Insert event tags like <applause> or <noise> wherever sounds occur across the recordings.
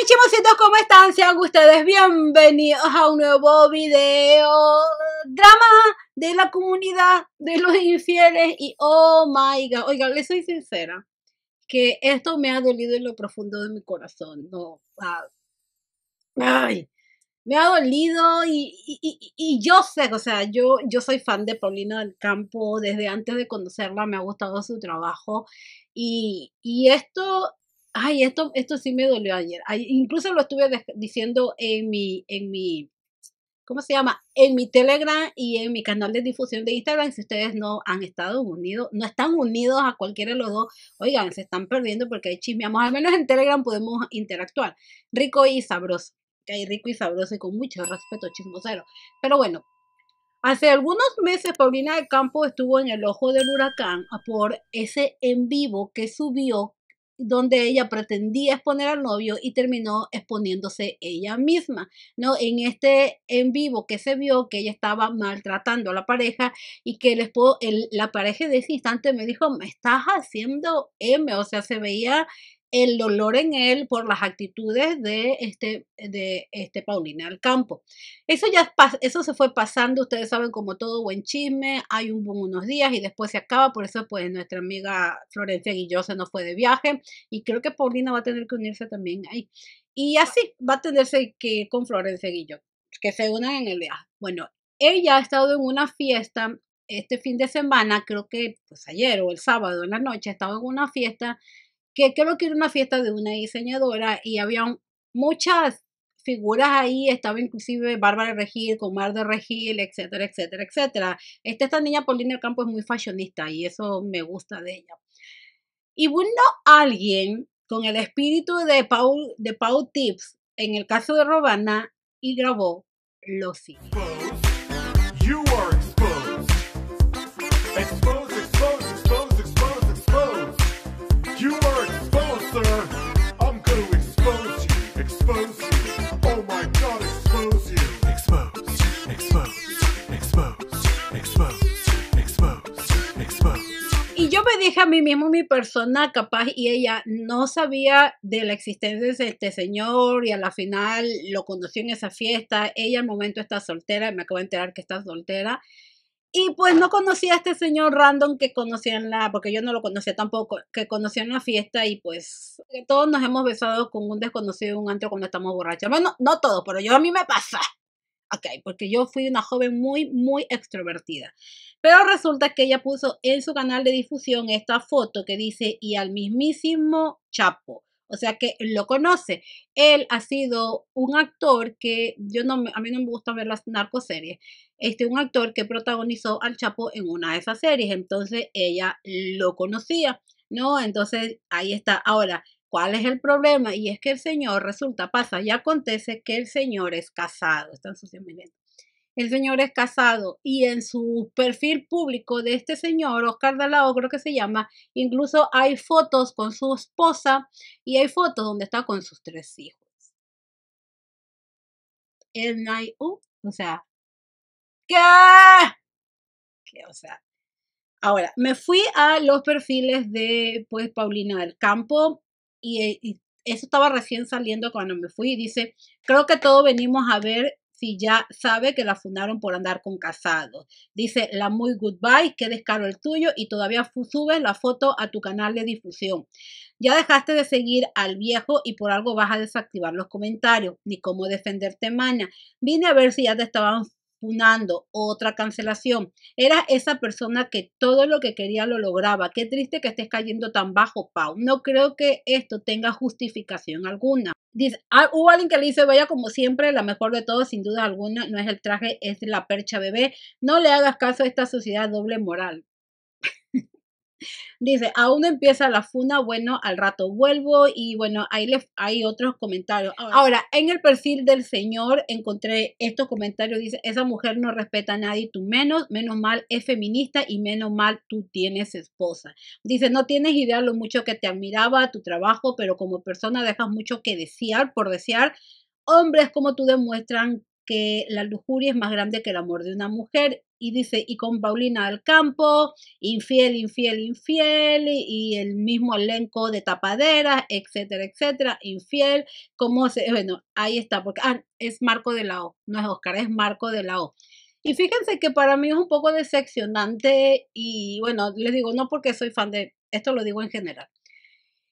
mis chimositos, ¿cómo están? Sean ustedes bienvenidos a un nuevo video drama de la comunidad de los infieles y oh my god, oiga, les soy sincera, que esto me ha dolido en lo profundo de mi corazón, no, ah, ay, me ha dolido y, yo sé, o sea, yo, yo soy fan de Paulina del Campo, desde antes de conocerla me ha gustado su trabajo y, y esto ay, esto, esto sí me dolió ayer. incluso lo estuve diciendo en mi, en mi, ¿cómo se llama? En mi Telegram y en mi canal de difusión de Instagram. Si ustedes no han estado unidos, no están unidos a cualquiera de los dos, oigan, se están perdiendo porque ahí chismeamos. Al menos en Telegram podemos interactuar. Rico y sabroso. Hay rico y sabroso y con mucho respeto, chismosero. Pero bueno, Hace algunos meses Paulina del Campo estuvo en el ojo del huracán por ese en vivo que subió donde ella pretendía exponer al novio y terminó exponiéndose ella misma, ¿no? En este en vivo que se vio que ella estaba maltratando a la pareja y que el, la pareja de ese instante me dijo, me estás haciendo M, o sea, se veía el dolor en él por las actitudes de este, de este Paulina al Campo. Eso ya eso se fue pasando, ustedes saben como todo buen chisme, hay un boom unos días y después se acaba, por eso pues nuestra amiga Florencia Guilló se nos fue de viaje y creo que Paulina va a tener que unirse también ahí. Y así va a tenerse que ir con Florencia Guilló, que se unan en el viaje. Bueno, ella ha estado en una fiesta este fin de semana, creo que pues ayer o el sábado en la noche, ha estado en una fiesta que creo que era una fiesta de una diseñadora y había muchas figuras ahí, estaba inclusive Bárbara Regil, Comar de Regil, etcétera, etcétera, etcétera. Esta, esta niña Paulina Campo es muy fashionista y eso me gusta de ella. Y bueno, alguien con el espíritu de Paul, de Paul Tips, en el caso de Robana, y grabó los siguiente. dije a mí mismo mi persona capaz y ella no sabía de la existencia de este señor y a la final lo conoció en esa fiesta. Ella al momento está soltera, me acabo de enterar que está soltera. Y pues no conocía a este señor random que conocía en la, porque yo no lo conocía tampoco, que conocía en la fiesta y pues todos nos hemos besado con un desconocido en un antro cuando estamos borrachos. Bueno, no todos, pero yo a mí me pasa ok, porque yo fui una joven muy, muy extrovertida. Pero resulta que ella puso en su canal de difusión esta foto que dice y al mismísimo Chapo. O sea que lo conoce. Él ha sido un actor que yo no, a mí no me gusta ver las narcoseries. Este, un actor que protagonizó al Chapo en una de esas series. Entonces ella lo conocía, ¿no? Entonces ahí está. Ahora, ¿Cuál es el problema? Y es que el señor resulta, pasa y acontece que el señor es casado. Están sucediendo. El señor es casado y en su perfil público de este señor, Oscar Dalao creo que se llama, incluso hay fotos con su esposa y hay fotos donde está con sus tres hijos. El night, uh, o sea, ¿qué? ¿Qué? O sea, ahora, me fui a los perfiles de, pues, Paulina del Campo eh, y, eso estaba recién saliendo cuando me fui, y dice, creo que todos venimos a ver si ya sabe que la fundaron por andar con casados. Dice, la muy goodbye, qué descaro el tuyo y todavía subes la foto a tu canal de difusión. Ya dejaste de seguir al viejo y por algo vas a desactivar los comentarios, ni cómo defenderte maña. Vine a ver si ya te estaban punando, otra cancelación. Era esa persona que todo lo que quería lo lograba. Qué triste que estés cayendo tan bajo, Pau. No creo que esto tenga justificación alguna. Dice, ah, hubo alguien que le dice, vaya como siempre, la mejor de todo, sin duda alguna, no es el traje, es la percha bebé. No le hagas caso a esta sociedad doble moral. Dice, aún empieza la funa, bueno, al rato vuelvo y bueno, ahí hay otros comentarios. Ahora, Ahora, en el perfil del señor encontré estos comentarios, dice, esa mujer no respeta a nadie, tú menos, menos mal es feminista y menos mal tú tienes esposa. Dice, no tienes idea lo mucho que te admiraba, tu trabajo, pero como persona dejas mucho que desear por desear. Hombres como tú demuestran que la lujuria es más grande que el amor de una mujer y dice, y con Paulina del campo, infiel, infiel, infiel, y, el mismo elenco de tapaderas, etcétera, etcétera, infiel, cómo se, bueno, ahí está, porque ah, es Marco de la O, no es Oscar, es Marco de la O. Y fíjense que para mí es un poco decepcionante y bueno, les digo, no porque soy fan de, esto lo digo en general.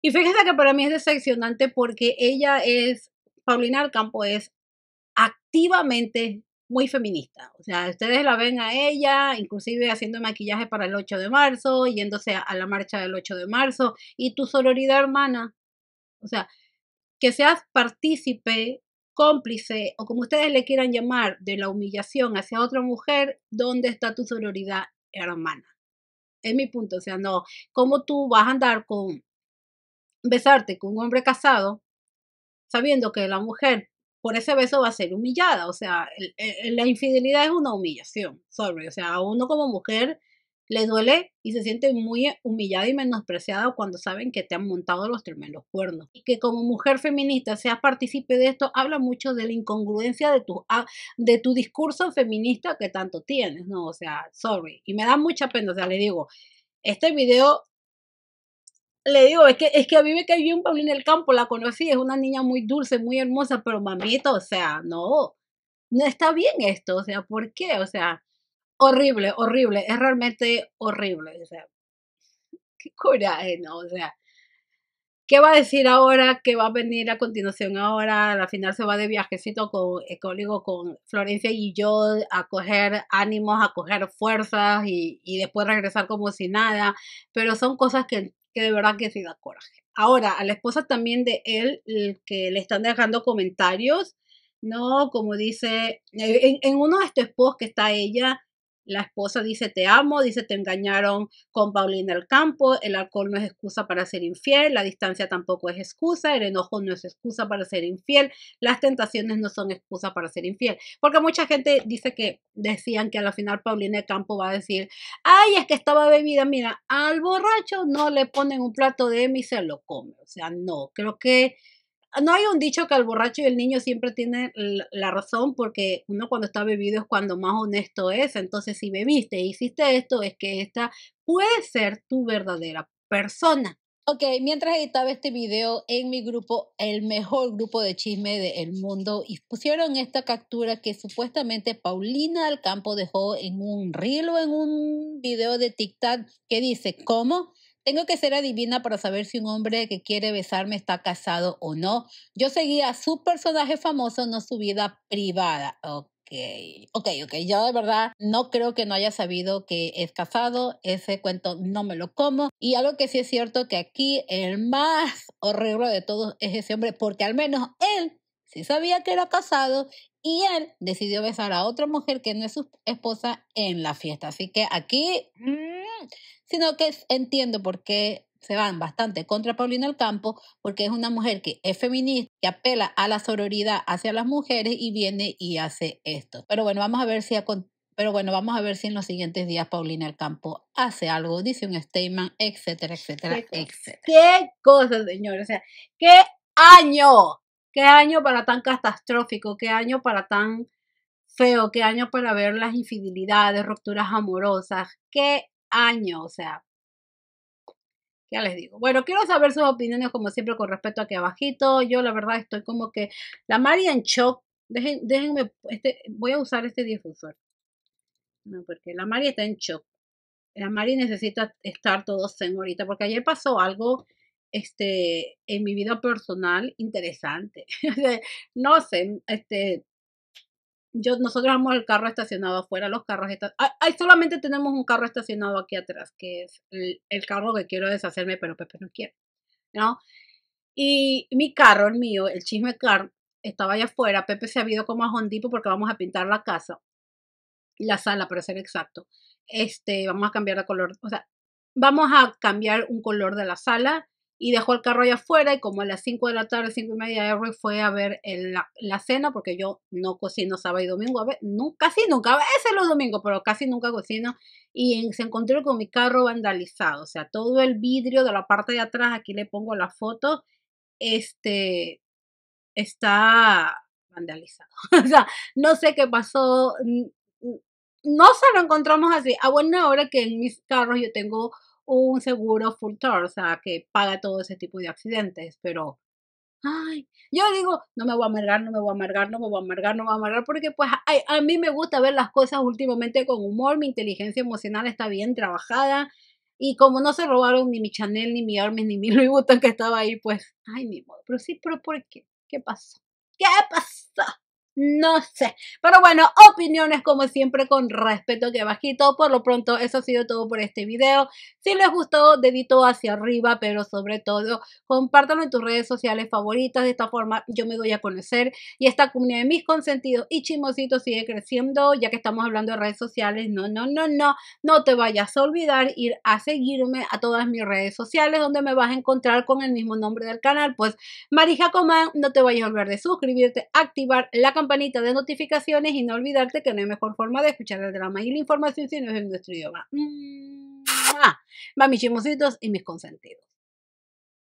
Y fíjense que para mí es decepcionante porque ella es, Paulina Campo es activamente muy feminista. O sea, ustedes la ven a ella, inclusive haciendo maquillaje para el 8 de marzo, yéndose a la marcha del 8 de marzo, y tu sororidad hermana. O sea, que seas partícipe, cómplice, o como ustedes le quieran llamar, de la humillación hacia otra mujer, ¿dónde está tu sororidad hermana? Es mi punto. O sea, no, ¿cómo tú vas a andar con besarte con un hombre casado sabiendo que la mujer por ese beso va a ser humillada. O sea, la infidelidad es una humillación, sorry. O sea, a uno como mujer le duele y se siente muy humillada y menospreciada cuando saben que te han montado los tremendos cuernos. Y que como mujer feminista seas partícipe de esto, habla mucho de la incongruencia de tu, ah, de tu discurso feminista que tanto tienes, ¿no? O sea, sorry. Y me da mucha pena, o sea, le digo, este video le digo, es que, es que a mí me un bien en el Campo, la conocí, es una niña muy dulce, muy hermosa, pero mamita, o sea, no, no está bien esto, o sea, ¿por qué? O sea, horrible, horrible, es realmente horrible, o sea, <laughs> qué coraje, ¿no? O sea, ¿qué va a decir ahora? ¿Qué va a venir a continuación ahora? Al final se va de viajecito con, digo, eh, con Florencia y yo a coger ánimos, a coger fuerzas y después regresar como si nada, pero son cosas que que de verdad que sí da coraje. Ahora, a la esposa también de él, que le están dejando comentarios, ¿no? Como dice, en, en uno de estos posts que está ella, la esposa dice te amo, dice te engañaron con Paulina el campo, el alcohol no es excusa para ser infiel, la distancia tampoco es excusa, el enojo no es excusa para ser infiel, las tentaciones no son excusa para ser infiel. Porque mucha gente dice que decían que al final Paulina del campo va a decir, ay, es que estaba bebida, mira, al borracho no le ponen un plato de M y se lo come. O sea, no, creo que no hay un dicho que el borracho y el niño siempre tienen la razón porque uno cuando está bebido es cuando más honesto es. Entonces, si bebiste e hiciste esto, es que esta puede ser tu verdadera persona. Ok, mientras editaba este video en mi grupo, el mejor grupo de chisme del mundo, y pusieron esta captura que supuestamente Paulina del Campo dejó en un reel o en un video de TikTok que dice, ¿cómo? Tengo que ser adivina para saber si un hombre que quiere besarme está casado o no. Yo seguía su personaje famoso, no su vida privada. Ok, ok, ok. Yo de verdad no creo que no haya sabido que es casado. Ese cuento no me lo como. Y algo que sí es cierto que aquí el más horrible de todos es ese hombre, porque al menos él sí sabía que era casado y él decidió besar a otra mujer que no es su esposa en la fiesta. Así que aquí... Mm, Mm, sino que entiendo por qué se van bastante contra Paulina El Campo, porque es una mujer que es feminista, que apela a la sororidad hacia las mujeres y viene y hace esto. Pero bueno, vamos a ver si pero bueno, vamos a ver si en los siguientes días Paulina El Campo hace algo, dice un statement, etcétera, etcétera, ¿Qué etcétera. Qué cosa, señor. O sea, qué año, qué año para tan catastrófico, qué año para tan feo, qué año para ver las infidelidades, rupturas amorosas, qué año, o sea, ya les digo. Bueno, quiero saber sus opiniones como siempre con respecto a que abajito, yo la verdad estoy como que la Mari en shock, déjenme, este, voy a usar este difusor, no, porque la Mari está en shock. La Mari necesita estar todos zen ahorita, porque ayer pasó algo este, en mi vida personal interesante. <laughs> no sé, este, yo, nosotros vamos el carro estacionado afuera, los carros están Hay, ah, solamente tenemos un carro estacionado aquí atrás, que es el, carro que quiero deshacerme, pero Pepe no quiere. ¿no? Y mi carro, el mío, el chisme car, estaba allá afuera. Pepe se ha ido como a Hondipo porque vamos a pintar la casa, la sala, para ser exacto. Este, vamos a cambiar de color, o sea, vamos a cambiar un color de la sala y dejó el carro allá afuera y como a las 5 de la tarde, 5 y media, Harry fue a ver la, la, cena porque yo no cocino sábado y domingo, a ver, no, casi nunca, a veces los domingos, pero casi nunca cocino y se encontró con mi carro vandalizado, o sea, todo el vidrio de la parte de atrás, aquí le pongo la foto, este, está vandalizado, <laughs> o sea, no sé qué pasó, no se lo encontramos así, a ah, buena hora que en mis carros yo tengo un seguro full tour, o sea, que paga todo ese tipo de accidentes, pero ay, yo digo, no me voy a amargar, no me voy a amargar, no me voy a amargar, no me voy a amargar, porque pues ay, a mí me gusta ver las cosas últimamente con humor, mi inteligencia emocional está bien trabajada, y como no se robaron ni mi Chanel, ni mi Hermes, ni mi Louis Vuitton que estaba ahí, pues, ay, ni modo, pero sí, pero ¿por qué? ¿Qué pasó? ¿Qué pasó? No sé. Pero bueno, opiniones como siempre con respeto que bajito. Por lo pronto, eso ha sido todo por este video. Si les gustó, dedito hacia arriba, pero sobre todo, compártalo en tus redes sociales favoritas. De esta forma, yo me doy a conocer y esta comunidad de mis consentidos y chimositos sigue creciendo, ya que estamos hablando de redes sociales. No, no, no, no. No te vayas a olvidar ir a seguirme a todas mis redes sociales, donde me vas a encontrar con el mismo nombre del canal. Pues, Marija Comán, no te vayas a olvidar de suscribirte, activar la campanita campanita de notificaciones y no olvidarte que no hay mejor forma de escuchar el drama y la información si no es en nuestro idioma. Mm, ah, mis chimositos y mis consentidos.